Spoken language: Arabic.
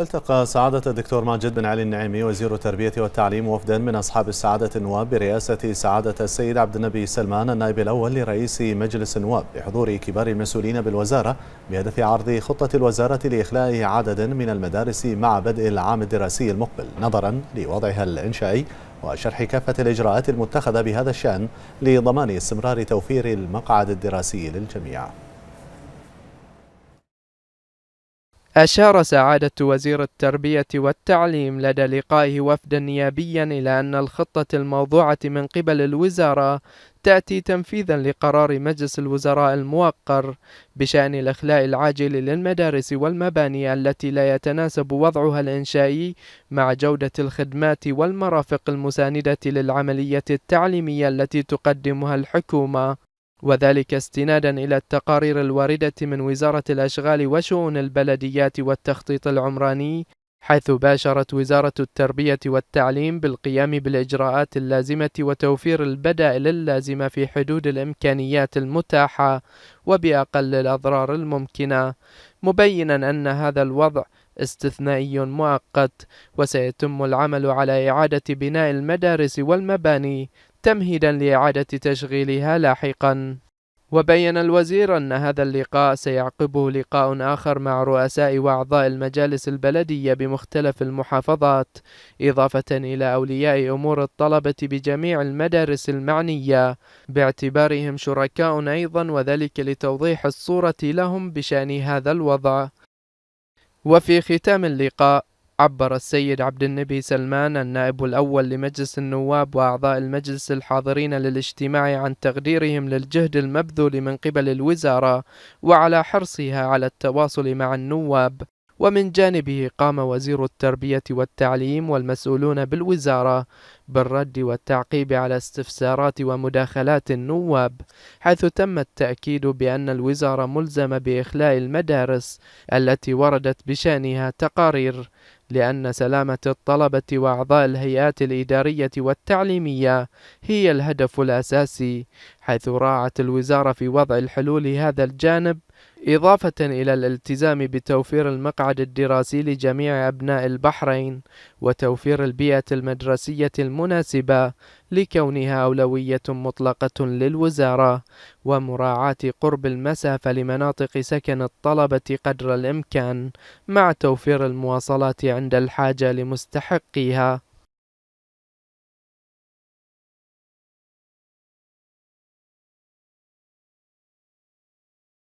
التقى سعادة الدكتور ماجد بن علي النعيمي وزير التربية والتعليم وفدا من أصحاب السعادة النواب برئاسة سعادة السيد عبد النبي سلمان النائب الأول لرئيس مجلس النواب بحضور كبار المسؤولين بالوزارة بهدف عرض خطة الوزارة لإخلاء عدد من المدارس مع بدء العام الدراسي المقبل نظرا لوضعها الإنشائي وشرح كافة الإجراءات المتخذة بهذا الشأن لضمان استمرار توفير المقعد الدراسي للجميع أشار سعادة وزير التربية والتعليم لدى لقائه وفدا نيابيا إلى أن الخطة الموضوعة من قبل الوزارة تأتي تنفيذا لقرار مجلس الوزراء الموقر بشأن الإخلاء العاجل للمدارس والمباني التي لا يتناسب وضعها الإنشائي مع جودة الخدمات والمرافق المساندة للعملية التعليمية التي تقدمها الحكومة وذلك استنادا إلى التقارير الواردة من وزارة الأشغال وشؤون البلديات والتخطيط العمراني حيث باشرت وزارة التربية والتعليم بالقيام بالإجراءات اللازمة وتوفير البدائل اللازمة في حدود الإمكانيات المتاحة وبأقل الأضرار الممكنة، مبينا أن هذا الوضع استثنائي مؤقت وسيتم العمل على إعادة بناء المدارس والمباني تمهيدا لإعادة تشغيلها لاحقا وبين الوزير أن هذا اللقاء سيعقبه لقاء آخر مع رؤساء وأعضاء المجالس البلدية بمختلف المحافظات إضافة إلى أولياء أمور الطلبة بجميع المدارس المعنية باعتبارهم شركاء أيضا وذلك لتوضيح الصورة لهم بشأن هذا الوضع وفي ختام اللقاء عبر السيد عبد النبي سلمان النائب الأول لمجلس النواب وأعضاء المجلس الحاضرين للاجتماع عن تقديرهم للجهد المبذول من قبل الوزارة وعلى حرصها على التواصل مع النواب ومن جانبه قام وزير التربية والتعليم والمسؤولون بالوزارة بالرد والتعقيب على استفسارات ومداخلات النواب حيث تم التأكيد بأن الوزارة ملزمة بإخلاء المدارس التي وردت بشأنها تقارير لأن سلامة الطلبة وأعضاء الهيئات الإدارية والتعليمية هي الهدف الأساسي حيث راعت الوزارة في وضع الحلول هذا الجانب إضافة إلى الالتزام بتوفير المقعد الدراسي لجميع أبناء البحرين وتوفير البيئة المدرسية المناسبة لكونها أولوية مطلقة للوزارة ومراعاة قرب المسافة لمناطق سكن الطلبة قدر الإمكان مع توفير المواصلات عند الحاجة لمستحقيها